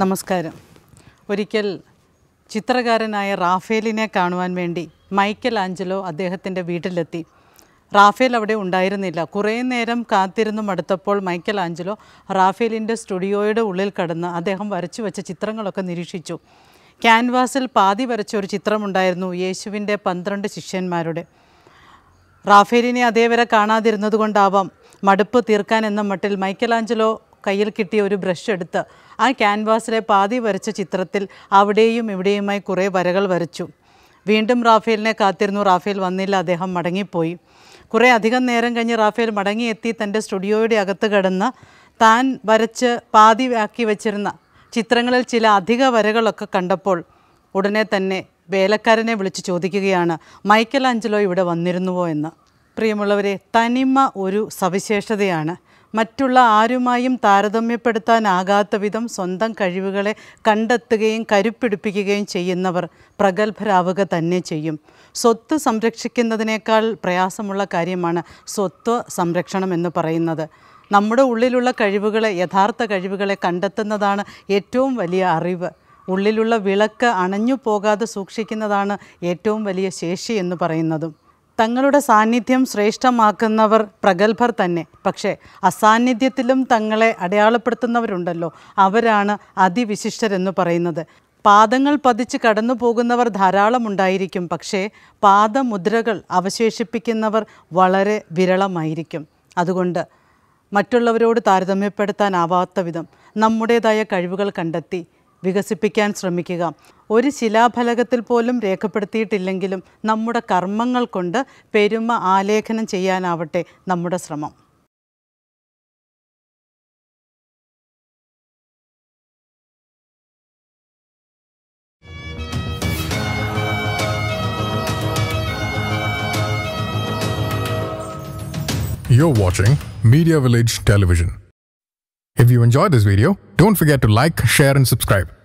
നമസ്കാരം ഒരിക്കൽ ചിത്രകാരനായ റാഫേലിനെ കാണുവാൻ വേണ്ടി മൈക്കൽ ആഞ്ചലോ അദ്ദേഹത്തിൻ്റെ വീട്ടിലെത്തി റാഫേൽ അവിടെ ഉണ്ടായിരുന്നില്ല കുറേ നേരം കാത്തിരുന്നു മടുത്തപ്പോൾ മൈക്കൽ ആഞ്ചലോ റാഫേലിൻ്റെ സ്റ്റുഡിയോയുടെ ഉള്ളിൽ കടന്ന് അദ്ദേഹം വരച്ചു വെച്ച ചിത്രങ്ങളൊക്കെ നിരീക്ഷിച്ചു ക്യാൻവാസിൽ പാതി വരച്ച ഒരു ചിത്രമുണ്ടായിരുന്നു യേശുവിൻ്റെ പന്ത്രണ്ട് ശിഷ്യന്മാരുടെ റാഫേലിനെ അതേവരെ കാണാതിരുന്നതുകൊണ്ടാവാം മടുപ്പ് തീർക്കാൻ എന്ന മട്ടിൽ ആഞ്ചലോ കയ്യിൽ കിട്ടിയ ഒരു ബ്രഷ് എടുത്ത് ആ ക്യാൻവാസിലെ പാതി വരച്ച ചിത്രത്തിൽ അവിടെയും ഇവിടെയുമായി കുറേ വരകൾ വരച്ചു വീണ്ടും റാഫേലിനെ കാത്തിരുന്നു റാഫേൽ വന്നില്ല അദ്ദേഹം മടങ്ങിപ്പോയി കുറേ അധികം നേരം കഴിഞ്ഞ് റാഫേൽ മടങ്ങിയെത്തി തൻ്റെ സ്റ്റുഡിയോയുടെ അകത്ത് കിടന്ന് താൻ വരച്ച് പാതി ആക്കി വച്ചിരുന്ന ചിത്രങ്ങളിൽ ചില അധിക വരകളൊക്കെ കണ്ടപ്പോൾ ഉടനെ തന്നെ വേലക്കാരനെ വിളിച്ച് ചോദിക്കുകയാണ് മൈക്കൽ ആഞ്ചലോ ഇവിടെ വന്നിരുന്നുവോ എന്ന് പ്രിയമുള്ളവരെ തനിമ ഒരു സവിശേഷതയാണ് മറ്റുള്ള ആരുമായും താരതമ്യപ്പെടുത്താനാകാത്ത വിധം സ്വന്തം കഴിവുകളെ കണ്ടെത്തുകയും കരുപ്പിടിപ്പിക്കുകയും ചെയ്യുന്നവർ പ്രഗത്ഭരാവുക തന്നെ ചെയ്യും സ്വത്ത് സംരക്ഷിക്കുന്നതിനേക്കാൾ പ്രയാസമുള്ള കാര്യമാണ് സ്വത്ത് സംരക്ഷണം എന്ന് പറയുന്നത് നമ്മുടെ ഉള്ളിലുള്ള കഴിവുകളെ യഥാർത്ഥ കഴിവുകളെ കണ്ടെത്തുന്നതാണ് ഏറ്റവും വലിയ അറിവ് ഉള്ളിലുള്ള വിളക്ക് അണഞ്ഞു പോകാതെ സൂക്ഷിക്കുന്നതാണ് ഏറ്റവും വലിയ ശേഷി എന്ന് പറയുന്നതും തങ്ങളുടെ സാന്നിധ്യം ശ്രേഷ്ഠമാക്കുന്നവർ പ്രഗത്ഭർ തന്നെ പക്ഷേ അസാന്നിധ്യത്തിലും തങ്ങളെ അടയാളപ്പെടുത്തുന്നവരുണ്ടല്ലോ അവരാണ് അതിവിശിഷ്ടരെന്ന് പറയുന്നത് പാദങ്ങൾ പതിച്ച് കടന്നു പോകുന്നവർ ധാരാളമുണ്ടായിരിക്കും പക്ഷേ പാദമുദ്രകൾ അവശേഷിപ്പിക്കുന്നവർ വളരെ വിരളമായിരിക്കും അതുകൊണ്ട് മറ്റുള്ളവരോട് താരതമ്യപ്പെടുത്താനാവാത്ത വിധം നമ്മുടേതായ കഴിവുകൾ കണ്ടെത്തി വികസിപ്പിക്കാൻ ശ്രമിക്കുക ഒരു ശിലാഫലകത്തിൽ പോലും രേഖപ്പെടുത്തിയിട്ടില്ലെങ്കിലും നമ്മുടെ കർമ്മങ്ങൾ കൊണ്ട് പെരുമ ആലേഖനം ചെയ്യാനാവട്ടെ നമ്മുടെ ശ്രമം You're watching Media Village Television. If you enjoyed this video, don't forget to like, share and subscribe.